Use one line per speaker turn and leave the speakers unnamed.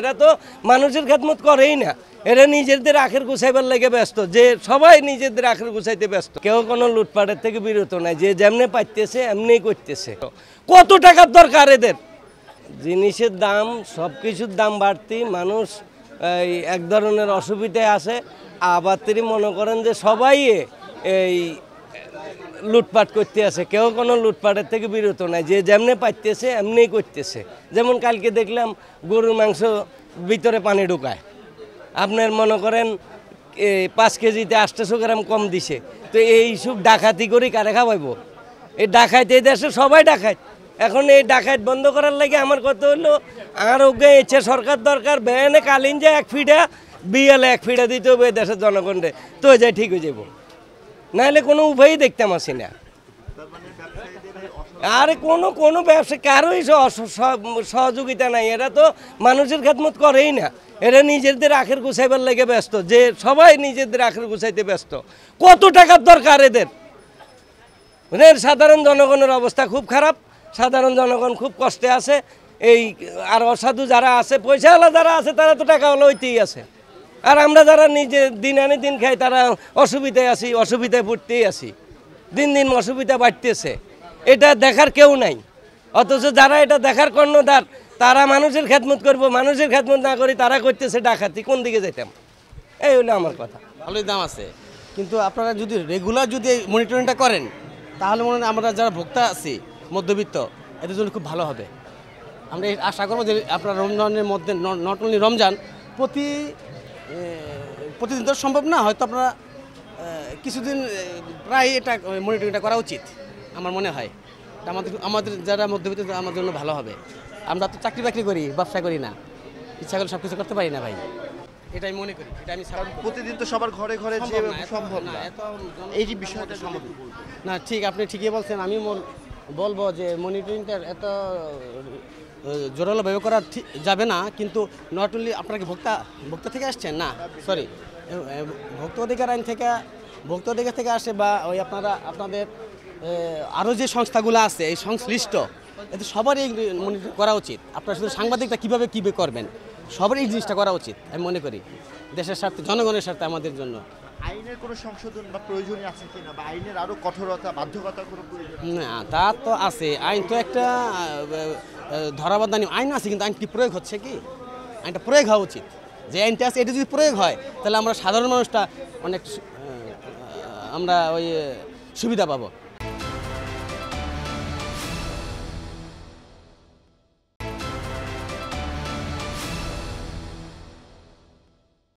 এরা তো মানুষের খেদমত করেই না এরা নিজেদের আখের গুছাইবার লেগে ব্যস্ত যে সবাই নিজেদের আখের গুছাইতে ব্যস্ত কেউ কোনো লুটপাটের থেকে বিরত নাই যে যেমনি পাইতেছে এমনি করতেছে কত টাকার দরকার এদের জিনিসের দাম সব কিছুর দাম বাড়তি মানুষ এক ধরনের অসুবিধায় আছে আবার তিনি মনে করেন যে সবাই এই লুটপাট করতে আছে কেউ কোনো লুটপাটের থেকে বিরত নাই যে যেমনি পাইতেছে এমনি করতেছে যেমন কালকে দেখলাম গরুর মাংস ভিতরে পানি ঢুকায় আপনার মনে করেন পাঁচ কেজিতে আটটাশো গ্রাম কম দিছে তো এইসব ডাকাতি করি কারে খাওয়াইব এই ডাকাইত এই দেশে সবাই ডাকাইত এখন এই ডাকাইত বন্ধ করার লাগে আমার কত হলো আর ওকে ইচ্ছে সরকার দরকার ব্যানে কালিন যে এক ফিটা বিয়ালে এক ফিটা দিতে হবে দেশের জনগণরে তো যাই ঠিক হয়ে যাবো নাহলে কোনো উভয়ই দেখতাম আসি না আর কোনো কোনো ব্যবসা কারোই সহযোগিতা নাই এরা তো মানুষের খেদমত করেই না এরা নিজেদের আখের গুছাইবার লেগে ব্যস্ত যে সবাই নিজেদের আখের গুছাইতে ব্যস্ত কত টাকার দরকার এদের এদের সাধারণ জনগণের অবস্থা খুব খারাপ সাধারণ জনগণ খুব কষ্টে আছে এই আর অসাধু যারা আছে পয়সাওয়ালা যারা আছে তারা তো টাকাওয়ালা হইতেই আছে আর আমরা যারা নিজে দিন আনি দিন খাই তারা অসুবিধায় আছি অসুবিধায় পড়তেই আছি দিন দিন অসুবিধা বাড়তেছে এটা দেখার কেউ নাই অথচ যারা এটা দেখার কর্ণধার তারা মানুষের খেদমত করব মানুষের খেদমত না করি তারা করতেছে ডাকাতি কোন দিকে যেতাম এই হলো আমার কথা
ভালোই দাম আছে কিন্তু আপনারা যদি রেগুলার যদি মনিটরিংটা করেন তাহলে মনে হয় আমরা যারা ভোক্তা আছি মধ্যবিত্ত এদের জন্য খুব ভালো হবে আমরা আশা করবো যে আপনারা রমজানের মধ্যে নট অনলি রমজান প্রতি প্রতিদিন তো সম্ভব না হয়তো আপনারা কিছুদিন প্রায় এটা মনিটরিংটা করা উচিত আমার মনে হয় আমাদের আমাদের যারা মধ্যবিত্ত আমার জন্য ভালো হবে আমরা তো চাকরি বাকরি করি ব্যবসা করি না ইচ্ছা করে সব কিছু করতে পারি না ভাই এটাই মনে করি এটা আমি সারা প্রতিদিন তো সবার ঘরে ঘরে সম্ভব না এই যে বিষয়টা সম্ভব না ঠিক আপনি ঠিকই বলছেন আমি বলবো যে মনিটরিংটা এত জোরালো ব্যবহার করা ঠিক যাবে না কিন্তু নট অনলি আপনারা কি ভোক্তা ভোক্তা থেকে আসছেন না সরি ভোক্ত অধিকার আইন থেকে ভোক্ত অধিকার থেকে আসে বা ওই আপনারা আপনাদের আরও যে সংস্থাগুলো আছে এই সংশ্লিষ্ট এতে সবারই মনিটর করা উচিত আপনারা শুধু সাংবাদিকটা কীভাবে কী করবেন সবারই এই জিনিসটা করা উচিত আমি মনে করি দেশের স্বার্থে জনগণের স্বার্থে আমাদের জন্য আইনের কোনো সংশোধন বা প্রয়োজনীয় আছে কিনা বা আইনের আরও কঠোরতা বাধ্যকতা কোনো প্রয়োজন না তা তো আছে আইন তো একটা ধরাবাধা আইন আছে কিন্তু আইন কি প্রয়োগ হচ্ছে কি আইনটা প্রয়োগ হওয়া উচিত যে আইনটা আছে এটা যদি প্রয়োগ হয় তাহলে আমরা সাধারণ মানুষটা অনেক আমরা ওই সুবিধা পাবো